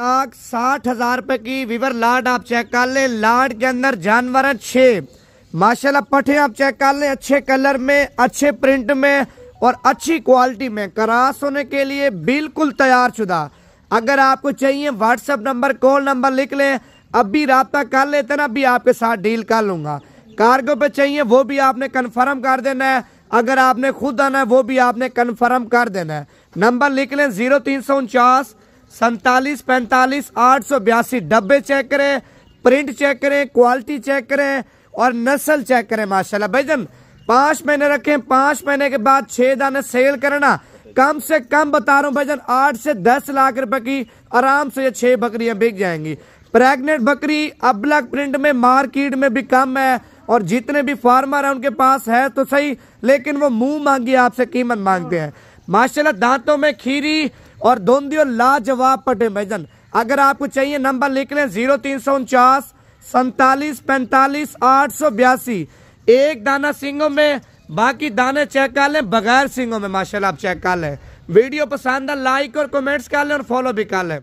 लाख साठ हजार रुपए की विवर लाड आप चेक कर ले लाड के अंदर जानवर है छे माशाला पठे आप चेक कर ले अच्छे कलर में अच्छे प्रिंट में और अच्छी क्वालिटी में करास होने के लिए बिल्कुल तैयार शुदा अगर आपको चाहिए व्हाट्सअप नंबर कॉल नंबर लिख लें अभी रबता कर लेते ना अभी आपके साथ डील कर लूंगा कार्गो पे चाहिए वो भी आपने कन्फर्म कर देना है अगर आपने खुद आना है वो भी आपने कन्फर्म कर देना है नंबर लिख लें ज़ीरो तीन सौ उनचास सैतालीस पैंतालीस आठ सौ बयासी डब्बे चेक करें प्रिंट चेक करें क्वालिटी चेक करें और नस्ल चेक करें माशाल्लाह भाईजान पांच महीने रखें पांच महीने के बाद छह दाने सेल करना कम से कम बता रहा भाई भाईजान आठ से दस लाख रुपए की आराम से ये छह बकरियां बिक जाएंगी प्रेग्नेंट बकरी अबलक प्रिंट में मार्केट में भी कम है और जितने भी फार्मर है उनके पास है तो सही लेकिन वो मुंह मांगी आपसे कीमत मांगते हैं माशाल्लाह दांतों में खीरी और धोंदियों लाजवाब पटे मैदान अगर आपको चाहिए नंबर लिख लें जीरो तीन सौ उनचास सैतालीस पैंतालीस आठ सौ बयासी एक दाना सिंगों में बाकी दाने चेक कर लें बगैर सिंगों में माशाल्लाह आप चेक कर लें वीडियो पसंद है लाइक और कमेंट्स कर लें और फॉलो भी कर लें